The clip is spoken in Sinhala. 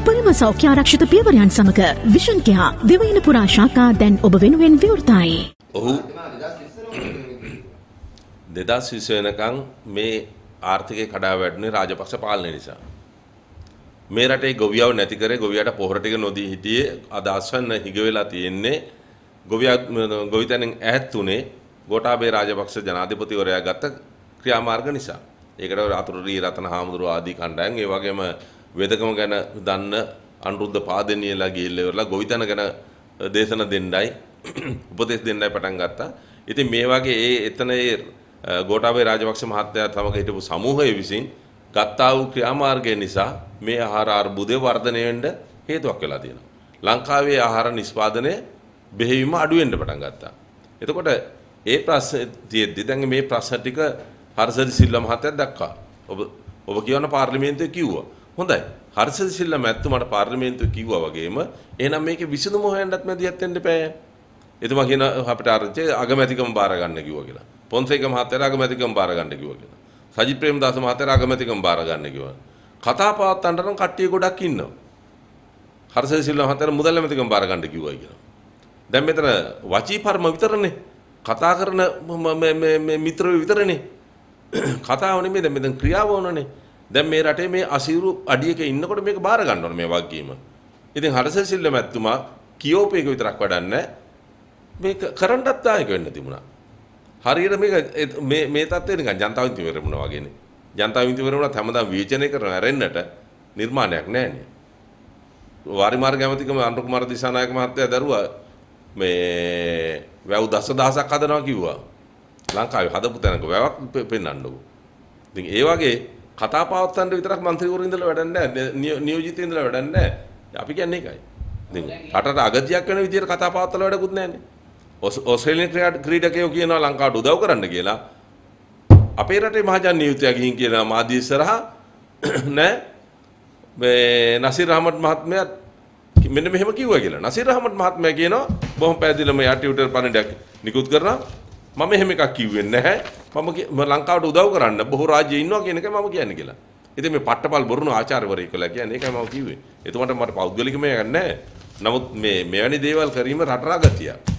උපරිම සෞඛ්‍යාරක්ෂිත පියවරයන් සමඟ විෂන් කෙහා දෙවයින පුරා ශාකා දැන් ඔබ වෙනුවෙන් විවෘතයි. ඔහු දෙදස් විස වෙනකං මේ ආර්ථිකය කඩා වැඩුණේ රාජපක්ෂ පාලනය නිසා. මේ රටේ ගොවියාව නැති කරේ ගොවියට පොහොර ටික නොදී හිටියේ අදහස්වන්න හිග වෙලා තියෙන්නේ ගොවියා ගොවිතැනෙන් ඈත් උනේ ගෝඨාභය රාජපක්ෂ ජනාධිපතිවරයා ගත්ත ක්‍රියාමාර්ග නිසා. ඒකට අතුරුරී රතන හාමුදුරුවෝ ආදී කණ්ඩායම් ඒ වගේම වෙදකම ගැන දන්න අනුරුද්ධ පාදෙනියලා ගිහිල්ලා ඉවරලා ගොවිතැන ගැන දේශන දෙන්නයි උපදෙස් දෙන්නයි පටන් ගත්තා. ඉතින් මේ වගේ ඒ එතන ඒ ගෝඨාභය රාජපක්ෂ මහත්තයා සමග හිටපු සමූහය විසින් ගත්තා වූ ක්‍රියාමාර්ගය නිසා මේ ආහාර අර්බුදය වර්ධනය වෙන්න හේතුවක් වෙලා තියෙනවා. ලංකාවේ ආහාර නිෂ්පාදනය බෙහෙවින්ම අඩු වෙන්න පටන් ගත්තා. එතකොට ඒ ප්‍රශ්න තියෙද්දි දැන් මේ ප්‍රශ්න ටික හර්ෂදි සිල්වා මහත්තයා දක්වා ඔබ ඔබ කියන පාර්ලිමේන්තුවේ කිව්වා. හොඳයි. හර්ෂද සිල්ලා මැත්තු මට පාර්ලිමේන්තුව කිව්වා වගේම එහෙනම් මේකේ විසඳුම හොයන්නත් මැදිහත් වෙන්න එපා. එතුමා කියන අපිට අරචේ අගමැතිකම බාර ගන්න කිව්වා කියලා. පොන්සේක මහත්තයා අගමැතිකම බාර ගන්න කිව්වා කියලා. සජිත් ප්‍රේමදාස මහත්තයා අගමැතිකම බාර ගන්න කිව්වා. කතා පවත්වන්න නම් කට්ටිය ගොඩක් ඉන්නවා. හර්ෂද සිල්ලා මහත්තයා මුදල් ඇමතිකම බාර ගන්න කිව්වා කියලා. දැන් මෙතන වචී පර්ම විතරනේ. කතා කරන මේ මිත්‍රයෝ විතරනේ. කතාව නෙමෙයි දැන් මෙතන ක්‍රියාව වුණනේ. දැන් මේ රටේ මේ අසීරු අඩියක ඉන්නකොට මේක බාර ගන්න ඕන මේ වගකීම. ඉතින් හරසසිල්ල මැතිතුමා කියෝප එක විතරක් වඩන්නේ මේක කරන්නත් දායක වෙන්න තිබුණා. හරියට මේක මේ මේ තත්ත්වෙ නිකන් ජනතාව විඳින වෙරමුණා වගේනේ. ජනතාව විඳින වෙරමුණා හැමදාම විචනය කරන ඇරෙන්නට නිර්මාණයක් නැහැනේ. වාරි මාර්ග ඇමතිකම අනුර කුමාර දිසානායක මහත්තයා දරුවා මේ වැව් දසදහසක් හදනවා කිව්වා. ලංකාවේ හදපු තැනක වැවක් පෙන්වන්නකෝ. ඉතින් ඒ වගේ කතා පවත්වන්න විතරක් മന്ത്രിවරු ඉඳලා වැඩක් නැහැ. නියෝජිත ඉඳලා වැඩක් නැහැ. අපි කියන්නේ ඒකයි. ඉතින් රටට අගතියක් වෙන විදියට කතා පවත්වලා වැඩකුත් නැන්නේ. ඔස්ට්‍රේලියානු ක්‍රීඩකයෝ කියනවා ලංකාවට උදව් කරන්න කියලා. අපේ රටේ මහජන නියුතිය ගිහින් කියනවා මාධ්‍ය ඉස්සරහා නෑ මේ නසීර් රහමත් මහත්මයා මෙන්න මෙහෙම කිව්වා කියලා. නසීර් රහමත් මහත්මයා කියනවා බොහොම පැහැදිලිවම යා ටියුටර් පණිඩයක් නිකුත් කරනවා මම එහෙම එකක් කිව්වේ නැහැ. මම ලංකාවට උදව් කරන්න බොහෝ රාජ්‍ය ඉන්නවා කියන එකයි මම කියන්නේ කියලා. ඉතින් මේ පට්ටපල් බොරුණු ආචාර්යවරයෙක් කියලා කියන්නේ ඒකයි මම කිව්වේ. එතකොට මට පෞද්ගලිකම නැහැ. නමුත් මේ මෙවැනි දේවල් කිරීම රටරාගතියක්.